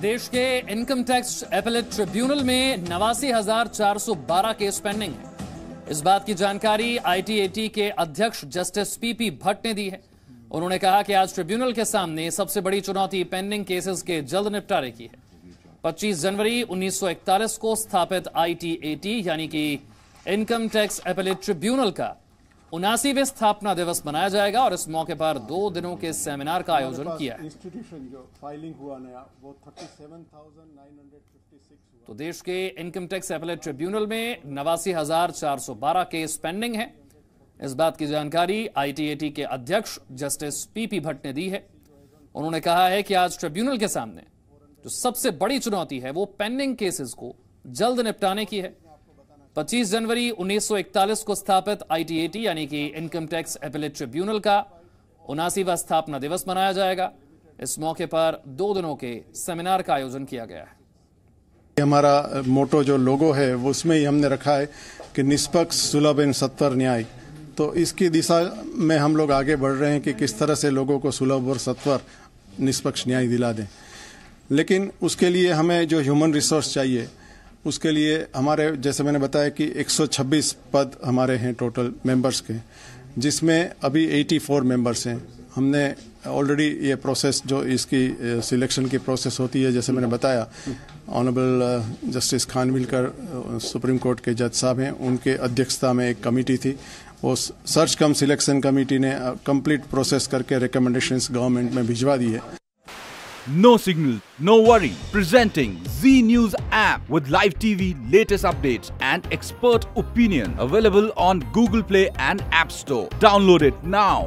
देश के income tax appellate tribunal में नवासी हजार चार सौ बारह केस पेंडिंग है इस बात की जानकारी आईटीएटी के अध्यक्ष जस्टिस पीपी भट्ट ने दी है उन्होंने कहा कि आज ट्रिब्यूनल के सामने सबसे बड़ी चुनौती पेंडिंग केसेस के जल्द निपटारे की है 25 जनवरी 1941 को स्थापित आईटीएटी यानी कि इनकम टैक्स एपेलेट ट्रिब्यूनल का उनासीवे स्थापना दिवस मनाया जाएगा और इस मौके पर दो दिनों के सेमिनार का आयोजन किया तो देश के इनकम टैक्स एपलेट ट्रिब्यूनल में नवासी हजार चार सौ बारह केस पेंडिंग है इस बात की जानकारी आईटीएटी के अध्यक्ष जस्टिस पीपी भट्ट ने दी है उन्होंने कहा है कि आज ट्रिब्यूनल के सामने जो सबसे बड़ी चुनौती है वो पेंडिंग केसेस को जल्द निपटाने की है 25 जनवरी 1941 को स्थापित आईटीएटी यानी कि इनकम टैक्स एपिलेट ट्रिब्यूनल का उनासीवा स्थापना दिवस मनाया जाएगा इस मौके पर दो दिनों के सेमिनार का आयोजन किया गया है हमारा मोटो जो लोगो है वो उसमें ही हमने रखा है कि निष्पक्ष सुलभ एवं सत्वर न्याय तो इसकी दिशा में हम लोग आगे बढ़ रहे हैं कि किस तरह से लोगों को सुलभ और सत्वर निष्पक्ष न्याय दिला दें लेकिन उसके लिए हमें जो ह्यूमन रिसोर्स चाहिए उसके लिए हमारे जैसे मैंने बताया कि 126 पद हमारे हैं टोटल मेंबर्स के जिसमें अभी 84 मेंबर्स हैं हमने ऑलरेडी ये प्रोसेस जो इसकी सिलेक्शन की प्रोसेस होती है जैसे मैंने बताया honourable justice Khanwilkar supreme court के जज साहब हैं उनके अध्यक्षता में एक कमेटी थी वो सर्च कम सिलेक्शन कमेटी ने कंप्लीट प्रोसेस करके रिकमेंडेशंस गवर्नमेंट में भिजवा दिए No signal, no worry. Presenting Z News app with live TV latest updates and expert opinion available on Google Play and App Store. Download it now.